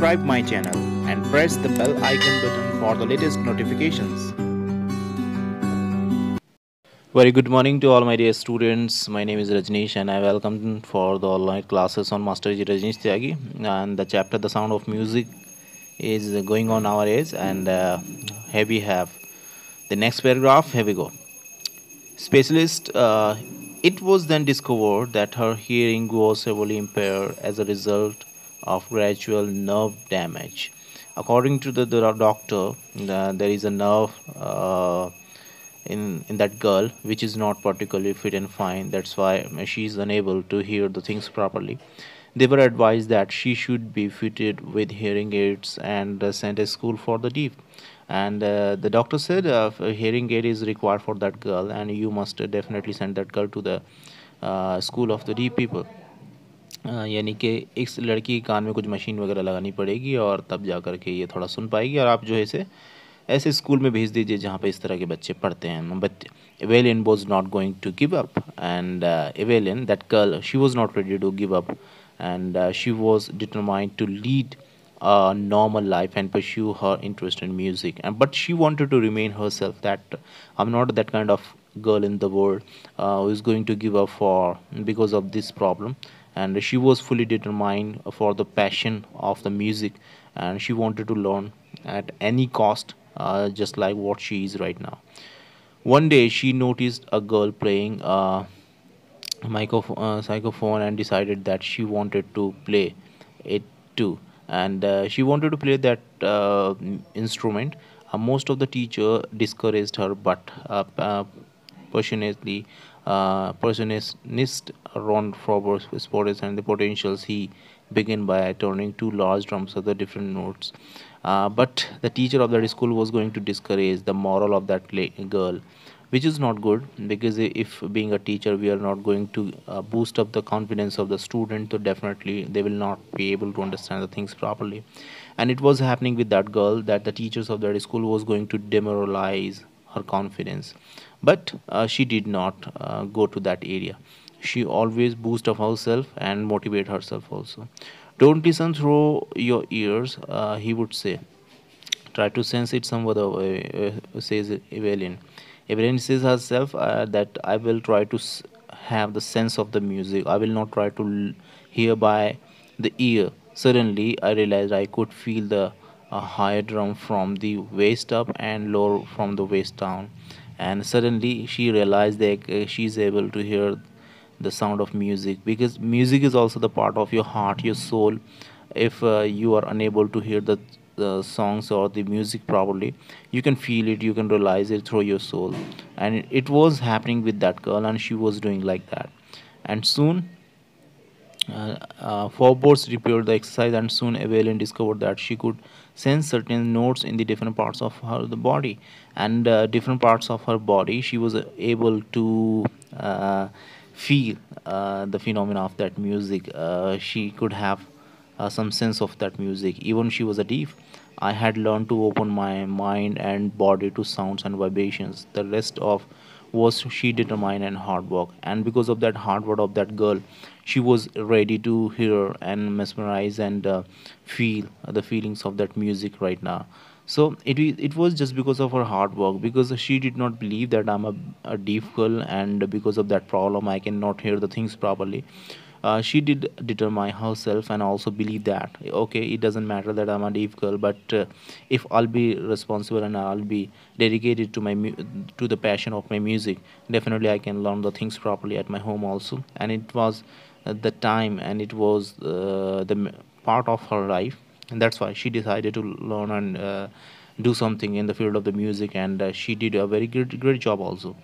subscribe my channel and press the bell icon button for the latest notifications. Very good morning to all my dear students. My name is Rajnish and I welcome for the online classes on Master G. Rajnish Tyagi and the chapter The Sound of Music is going on nowadays and uh, here we have the next paragraph. Here we go. Specialist uh, it was then discovered that her hearing was severely impaired as a result of gradual nerve damage. According to the, doctor, the, there is a nerve uh, in in that girl which is not particularly fit and fine. That's why she is unable to hear the things properly. They were advised that she should be fitted with hearing aids and uh, sent to school for the deaf. And uh, the doctor said a uh, hearing aid is required for that girl, and you must uh, definitely send that girl to the uh, school of the deaf people यानी कि इस लड़की के कान में कुछ machine वगैरह लगानी पड़ेगी और तब जा कर के ये थोड़ा सुन पाएगी और आप जो है इसे ऐसे स्कूल में भेज दीजिए जहाँ पर इस तरह के बच्चे पढ़ते हैं well in was not going to give up and even in that girl she was not ready to give up and she was determined to lead normal life and pursue her interest in music and but she want to remain herself that I am not that kind of girl in the world is going to give up for because of this problem and she was fully determined for the passion of the music and she wanted to learn at any cost uh, just like what she is right now one day she noticed a girl playing a uh, microphone uh, and decided that she wanted to play it too and uh, she wanted to play that uh, instrument uh, most of the teacher discouraged her but uh, uh passionately is uh, percussionist Ron Frober spotted and the potentials he began by turning two large drums of the different notes. Uh, but the teacher of that school was going to discourage the moral of that girl which is not good because if being a teacher we are not going to uh, boost up the confidence of the student so definitely they will not be able to understand the things properly and it was happening with that girl that the teachers of that school was going to demoralize her confidence but uh, she did not uh, go to that area she always boost of herself and motivate herself also don't listen through your ears uh, he would say try to sense it some other way uh, says evelyn evelyn says herself uh, that i will try to have the sense of the music i will not try to hear by the ear suddenly i realized i could feel the a high drum from the waist up and lower from the waist down and suddenly she realized that uh, she's able to hear the sound of music because music is also the part of your heart your soul if uh, you are unable to hear the the songs or the music properly you can feel it you can realize it through your soul and it was happening with that girl and she was doing like that and soon uh, uh, Forboards repeated the exercise and soon Evelyn discovered that she could sense certain notes in the different parts of her the body and uh, different parts of her body she was uh, able to uh, feel uh, the phenomena of that music uh, she could have some sense of that music even she was a deaf I had learned to open my mind and body to sounds and vibrations the rest of was she determined and hard work and because of that hard work of that girl she was ready to hear and mesmerize and uh, feel the feelings of that music right now so it it was just because of her hard work because she did not believe that i'm a, a deaf girl and because of that problem i cannot hear the things properly uh, she did determine herself and also believe that okay it doesn't matter that i'm a deaf girl but uh, if i'll be responsible and i'll be dedicated to my to the passion of my music definitely i can learn the things properly at my home also and it was uh, the time and it was uh, the part of her life and that's why she decided to learn and uh, do something in the field of the music and she did a very great great job also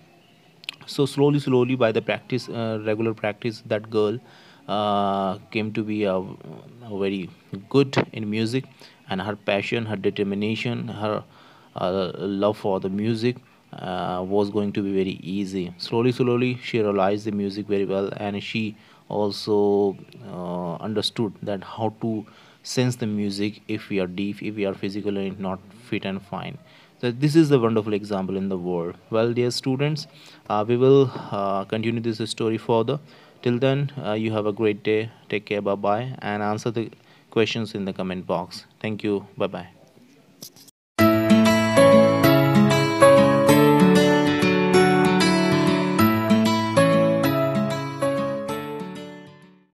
so slowly slowly by the practice uh, regular practice that girl uh, came to be a, a, very good in music and her passion her determination her uh, love for the music uh, was going to be very easy slowly slowly she realized the music very well and she also uh, understood that how to sense the music if we are deaf if we are physically not fit and fine so this is the wonderful example in the world well dear students uh, we will continue this story further Till then, uh, you have a great day. Take care. Bye bye. And answer the questions in the comment box. Thank you. Bye bye.